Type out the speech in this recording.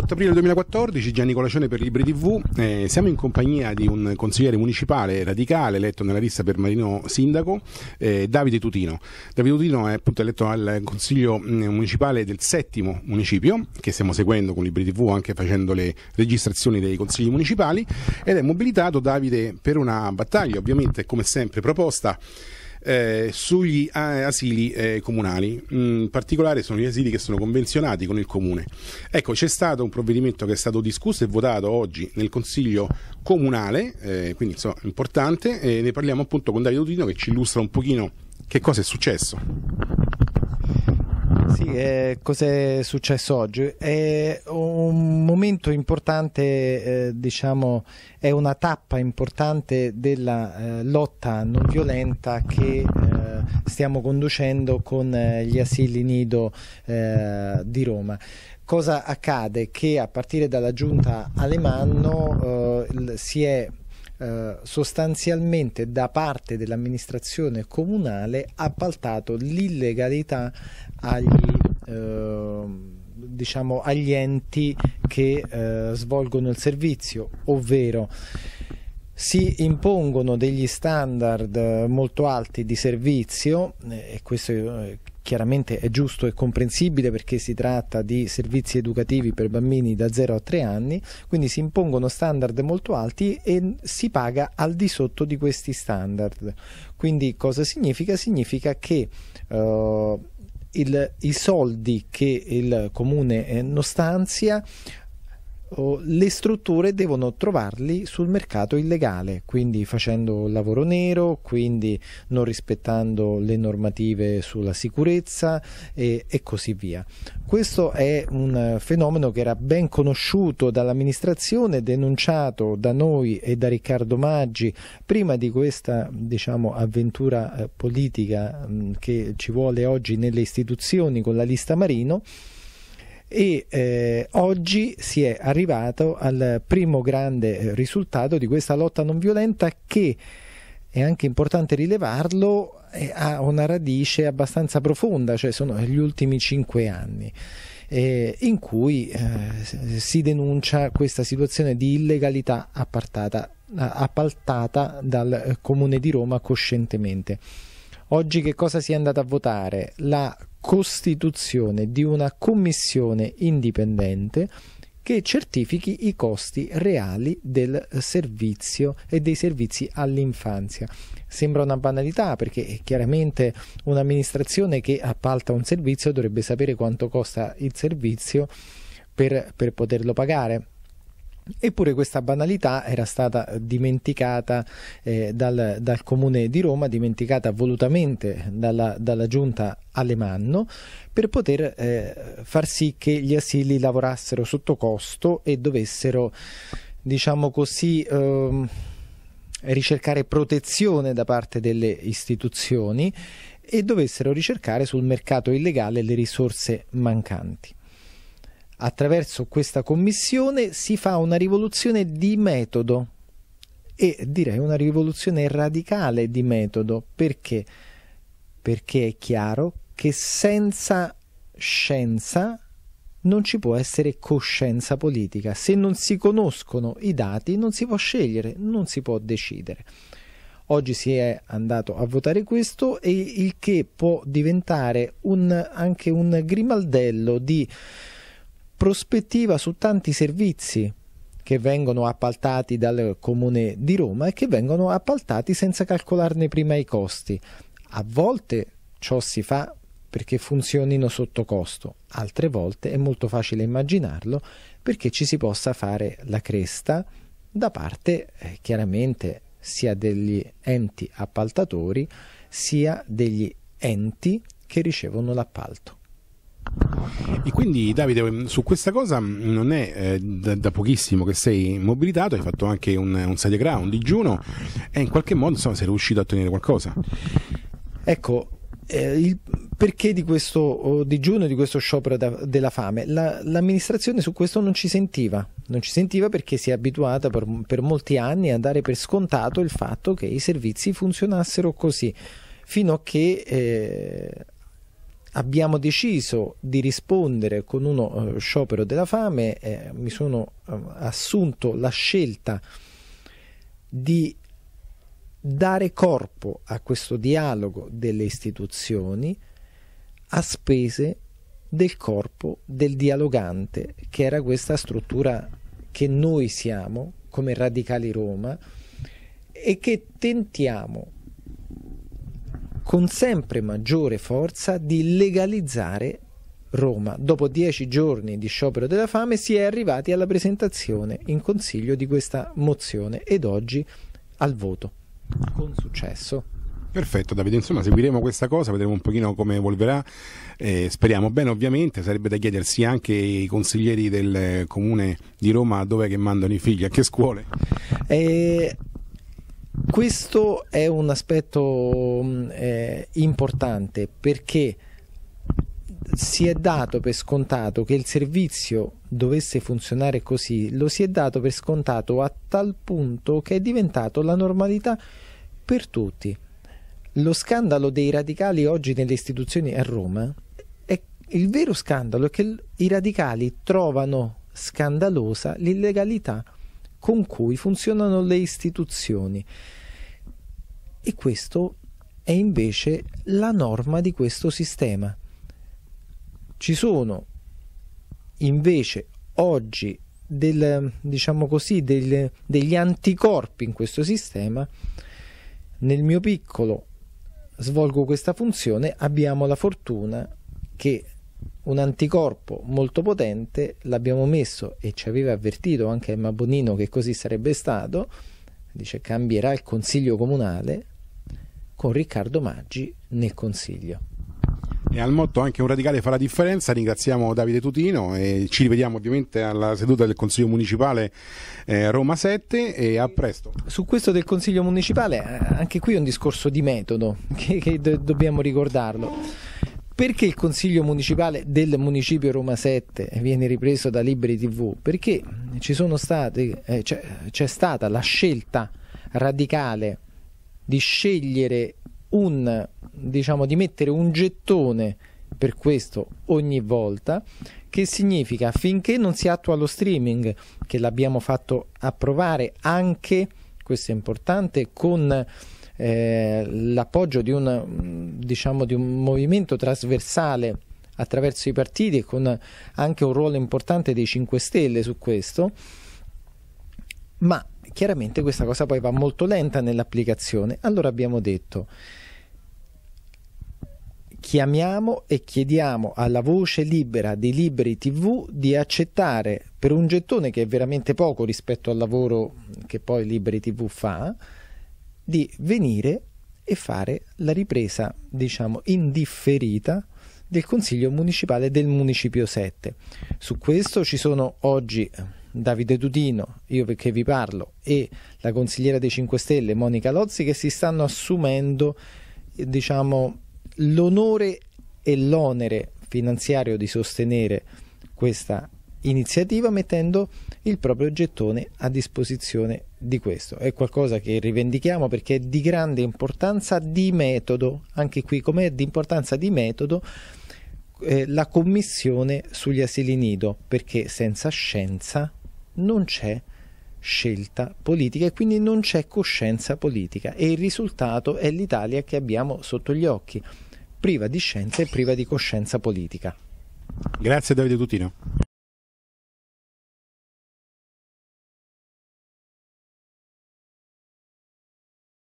8 aprile 2014, Gianni Colacione per Libri TV. Eh, siamo in compagnia di un consigliere municipale radicale eletto nella lista per Marino Sindaco, eh, Davide Tutino. Davide Tutino è appunto eletto al consiglio mm, municipale del settimo municipio, che stiamo seguendo con Libri TV anche facendo le registrazioni dei consigli municipali, ed è mobilitato Davide per una battaglia, ovviamente come sempre proposta eh, sugli eh, asili eh, comunali, mm, in particolare sono gli asili che sono convenzionati con il comune. Ecco, c'è stato un provvedimento che è stato discusso e votato oggi nel Consiglio comunale, eh, quindi insomma importante, e ne parliamo appunto con Davide Udino che ci illustra un pochino che cosa è successo. Sì, eh, cos'è successo oggi? È un momento importante, eh, diciamo, è una tappa importante della eh, lotta non violenta che eh, stiamo conducendo con eh, gli asili nido eh, di Roma cosa accade? Che a partire dalla giunta Alemanno eh, si è eh, sostanzialmente da parte dell'amministrazione comunale appaltato l'illegalità agli, eh, diciamo, agli enti che eh, svolgono il servizio, ovvero si impongono degli standard molto alti di servizio eh, e questo chiaramente è giusto e comprensibile perché si tratta di servizi educativi per bambini da 0 a 3 anni, quindi si impongono standard molto alti e si paga al di sotto di questi standard. Quindi cosa significa? Significa che uh, il, i soldi che il comune eh, non stanzia le strutture devono trovarli sul mercato illegale, quindi facendo lavoro nero, quindi non rispettando le normative sulla sicurezza e, e così via. Questo è un fenomeno che era ben conosciuto dall'amministrazione, denunciato da noi e da Riccardo Maggi prima di questa diciamo, avventura eh, politica che ci vuole oggi nelle istituzioni con la lista Marino e eh, oggi si è arrivato al primo grande eh, risultato di questa lotta non violenta che è anche importante rilevarlo, eh, ha una radice abbastanza profonda, cioè sono gli ultimi cinque anni. Eh, in cui eh, si denuncia questa situazione di illegalità appaltata dal eh, Comune di Roma coscientemente. Oggi che cosa si è andata a votare? La costituzione di una commissione indipendente che certifichi i costi reali del servizio e dei servizi all'infanzia. Sembra una banalità perché chiaramente un'amministrazione che appalta un servizio dovrebbe sapere quanto costa il servizio per, per poterlo pagare Eppure questa banalità era stata dimenticata eh, dal, dal, comune di Roma, dimenticata volutamente dalla, dalla giunta Alemanno, per poter eh, far sì che gli asili lavorassero sotto costo e dovessero, diciamo così, eh, ricercare protezione da parte delle istituzioni e dovessero ricercare sul mercato illegale le risorse mancanti attraverso questa commissione si fa una rivoluzione di metodo e direi una rivoluzione radicale di metodo perché perché è chiaro che senza scienza non ci può essere coscienza politica. Se non si conoscono i dati non si può scegliere, non si può decidere. Oggi si è andato a votare questo e il che può diventare un, anche un grimaldello di prospettiva su tanti servizi che vengono appaltati dal comune di Roma e che vengono appaltati senza calcolarne prima i costi. A volte ciò si fa perché funzionino sotto costo, altre volte è molto facile immaginarlo perché ci si possa fare la cresta da parte eh, chiaramente sia degli enti appaltatori sia degli enti che ricevono l'appalto. E quindi Davide, ehm, su questa cosa mm, non è eh, da, da, pochissimo che sei mobilitato, hai fatto anche un, un sadiagra, un digiuno e in qualche modo insomma, sei riuscito a ottenere qualcosa. Ecco, eh, il perché di questo oh, digiuno, di questo sciopero da, della fame? La, l'amministrazione su questo non ci sentiva, non ci sentiva perché si è abituata per, per molti anni a dare per scontato il fatto che i servizi funzionassero così, fino a che... Eh, abbiamo deciso di rispondere con uno eh, sciopero della fame, eh, mi sono eh, assunto la scelta di dare corpo a questo dialogo delle istituzioni a spese del corpo del dialogante, che era questa struttura che noi siamo come radicali Roma e che tentiamo con sempre maggiore forza di legalizzare Roma. Dopo dieci giorni di sciopero della fame si è arrivati alla presentazione in Consiglio di questa mozione ed oggi al voto. Con successo. Perfetto Davide, insomma seguiremo questa cosa, vedremo un pochino come evolverà, eh, speriamo bene ovviamente, sarebbe da chiedersi anche ai consiglieri del comune di Roma dove mandano i figli, a che scuole. Eh, questo è un aspetto mm, eh, importante perché si è dato per scontato che il servizio dovesse funzionare così, lo si è dato per scontato a tal punto che è diventato la normalità per tutti. Lo scandalo dei radicali oggi nelle istituzioni a Roma è il vero scandalo è che i radicali trovano scandalosa l'illegalità con cui funzionano le istituzioni. E questo è invece la norma di questo sistema. Ci sono invece oggi del, diciamo così, del, degli anticorpi in questo sistema. Nel mio piccolo svolgo questa funzione, abbiamo la fortuna che un anticorpo molto potente, l'abbiamo messo e ci aveva avvertito anche Emma Bonino che così sarebbe stato, dice cambierà il consiglio comunale con Riccardo Maggi nel consiglio. E al motto anche un radicale fa la differenza, ringraziamo Davide Tutino e ci rivediamo ovviamente alla seduta del Consiglio Municipale eh, Roma 7 e a presto. Su questo del Consiglio Municipale eh, anche qui è un discorso di metodo che, che do dobbiamo ricordarlo. Perché il Consiglio Municipale del Municipio Roma 7 viene ripreso da Libri TV? Perché state, eh, c'è, c'è stata la scelta radicale di scegliere un, diciamo, di mettere un gettone per questo ogni volta, che significa finché non si attua lo streaming, che l'abbiamo fatto approvare anche, questo è importante, con eh, l'appoggio di un, diciamo, di un movimento trasversale attraverso i partiti e con anche un ruolo importante dei 5 Stelle su questo, ma chiaramente questa cosa poi va molto lenta nell'applicazione. Allora abbiamo detto chiamiamo e chiediamo alla voce libera di liberi tv di accettare per un gettone che è veramente poco rispetto al lavoro che poi liberi tv fa, di venire e fare la ripresa, diciamo, indifferita del Consiglio Municipale del Municipio 7. Su questo ci sono oggi eh, Davide Tutino, io perché vi parlo, e la consigliera dei 5 Stelle Monica Lozzi che si stanno assumendo eh, diciamo, l'onore e l'onere finanziario di sostenere questa iniziativa mettendo il proprio gettone a disposizione di questo. È qualcosa che rivendichiamo perché è di grande importanza di metodo, anche qui come è di importanza di metodo eh, la commissione sugli asili nido, perché senza scienza non c'è scelta politica e quindi non c'è coscienza politica e il risultato è l'Italia che abbiamo sotto gli occhi, priva di scienza e priva di coscienza politica. Grazie Davide Tutino.